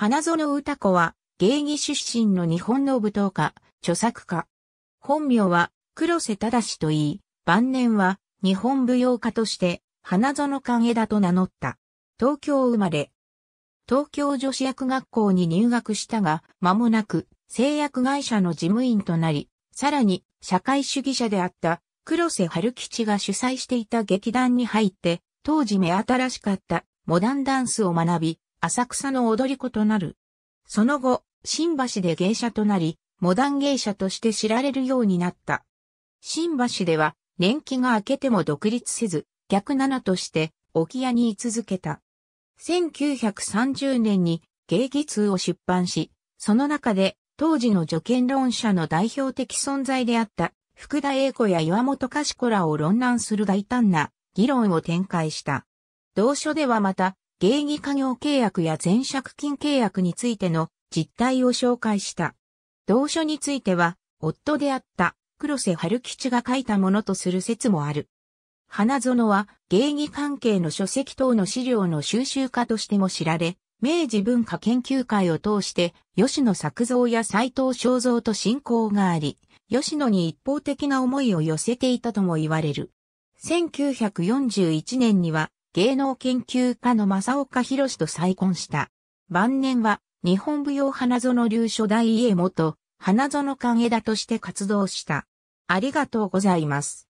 花園歌子は、芸妓出身の日本の舞踏家、著作家。本名は、黒瀬忠と言い、晩年は、日本舞踊家として、花園影田と名乗った。東京生まれ。東京女子薬学校に入学したが、間もなく、製薬会社の事務員となり、さらに、社会主義者であった、黒瀬春吉が主催していた劇団に入って、当時目新しかった、モダンダンスを学び、浅草の踊り子となる。その後、新橋で芸者となり、モダン芸者として知られるようになった。新橋では、年季が明けても独立せず、逆七として、沖屋に居続けた。1930年に芸技通を出版し、その中で当時の助見論者の代表的存在であった福田栄子や岩本賢子らを論難する大胆な議論を展開した。同書ではまた芸技家業契約や全借金契約についての実態を紹介した。同書については、夫であった黒瀬春吉が書いたものとする説もある。花園は芸技関係の書籍等の資料の収集家としても知られ、明治文化研究会を通して吉野作造や斎藤正造と親交があり、吉野に一方的な思いを寄せていたとも言われる。1941年には芸能研究家の正岡博と再婚した。晩年は、日本舞踊花園流書、大家元、花園間枝として活動した。ありがとうございます。